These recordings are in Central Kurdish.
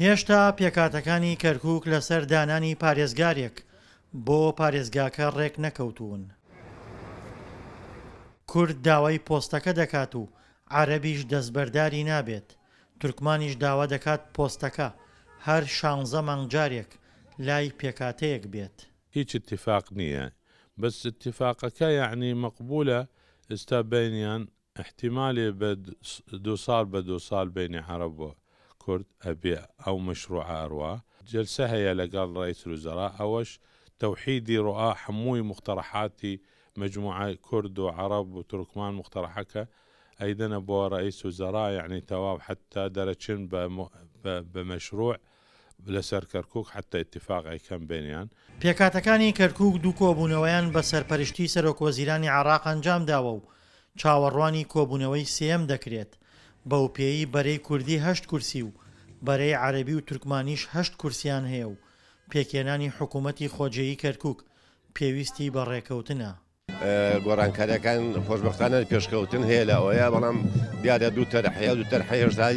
هێشتا پێکاتەکانی کەرکک لەسەر دانانی پارێزگارێک بۆ پارێزگاکە ڕێک نەکەوتون. کورد داوای پۆستەکە دەکات و عربیش دەستبەرداری نابێت تورکمانیش داوا دەکات پۆستەکە هەر شانزە مانگجارێک لای پێکاتەیەک بێت هیچ اتفاق نییە بەس اتفاقەکە یعنی مقبولە ئستا بینیان احتیمالی بە دو سال بە دو سال بینی حرەبووە کورد ئەبێ ئەو مشروعاروە جلسە هەیە لەگەڵ ڕێی سروزەرا ئەوەش تەوحیدی ڕوعا هەمووی مختەرحاتی مجموعای کورد و عرب و ترکمان مختەرحەکە ئەیدەنە بۆ ڕئیس و زەرا یعنی تەواو حتا دەرەچن بە مەشروع لەسەر کەرکک حتا اتفاقی کەم بینیان پێکاتەکانی کەرکک دوو کۆبوونەوەیان بە سەرپەرشتی سەرۆکۆزیرانی عراق ئەنجام داوە و چاوەڕوانی کۆبوونەوەی سم دەکرێت بەو پێی بەرەی کوردی هەشت کورسی و بەرەی عەربی و تورکمانیش هەشت کورسیان هەیە و پێکێنانی حکوومەتی خۆجێی کەرکک پێویستی بە ڕێکەوتنە گۆڕانکاریەکان خۆشببختانە پێشکەوتن هەیە لە ئەوەیە بەڵام دیارە دوو تەرحەیە دوو تەرحەیەشدا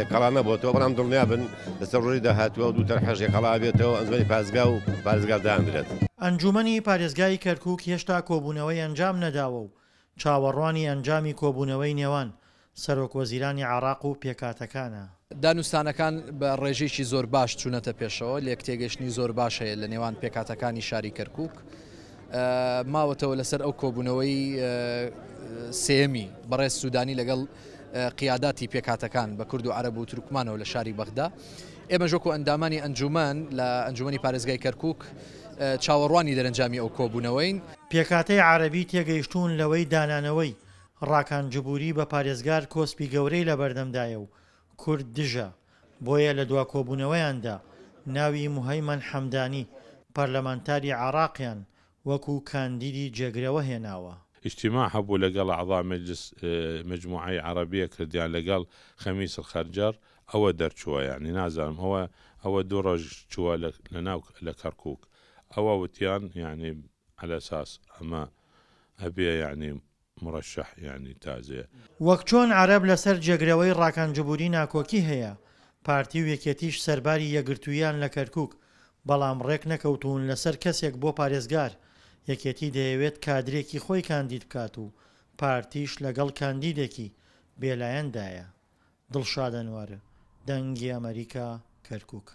یەکەڵانە بۆتەوە بەڵام دڵنیا بن لەسەر ڕووی داهاتوە دوو تەرحەش یەکەڵا بێتەوە ئەنجمەی پازگا و پارێزگاردان درێت. ئەنجومنی پارێزگای کەرکک هێشتا کۆبوونەوەی ئەنجام نەداوە و چاوەڕوانی ئەنجامی کۆبوونەوەی نێوان سەرۆکۆزیرانی عراق و پێکاتەکانە دانوستانەکان بە ڕێژێکی زۆر باش چوونەتە پێشەوە لێک تێگەشتنی زۆر باش هەیە لە نێوان پێکاتەکانی شاری کەرکک ماوەتەوە لەسەر ئەو کۆبوونەوەی سێمی بەڕێز سوودانی لەگەڵ قیاداتی پێکاتەکان بە کورد و عرب و تورکمانەوە لە شاری بەغدا ئێمە ژۆک و ئەندامانی ئەنجومان لە ئەنجومی پارێزگای کەرکک چاوەڕوانی دەرەنجامی ئەو کۆبوونەوەین پێکاتەی عربی تێگەیشتون لەوەی دانانەوەی ڕاکانجبوری بە پارێزگار کۆسپی گەورەی لە بەردەمدایە و کورد دژە بۆیە لە دوا کۆبوونەوەیاندا ناوی مهەیمەن حەمدانی پەرلەمانتاری عراقیان وەکو کاندیدی جێگرەوە هێناوە اجتماع هەبوو لەگەڵ عضا مجلس مجموعی عربیە کردیان لەگەڵ خەمیس خەرجار ئەوە دەرچووە یانی نازانم ئەوە ئەوە دوو ڕۆژ چووە لە ناو لە کەرکک ئەوە وتیان یعنی على اساس ئەمە ئەبێ یعنی مرشح یعنی تازێ وەک چۆن عرب لەسەر جێگرەوەی ڕاکانجبووری ناکۆکی هەیە پارتی و یەکێتیش سەرباری یەگرتوویان لە کەرکک بەڵام ڕێک نەکەوتون لەسەر کەسێک بۆ پارێزگار یەکێتی دەیەوێت کادرێکی خۆی کاندید بکات و پارتیش لەگەڵ کاندیدێکی بێلایەندایە دڵشادەنوارە دەنگی ئەمریکا کەرکک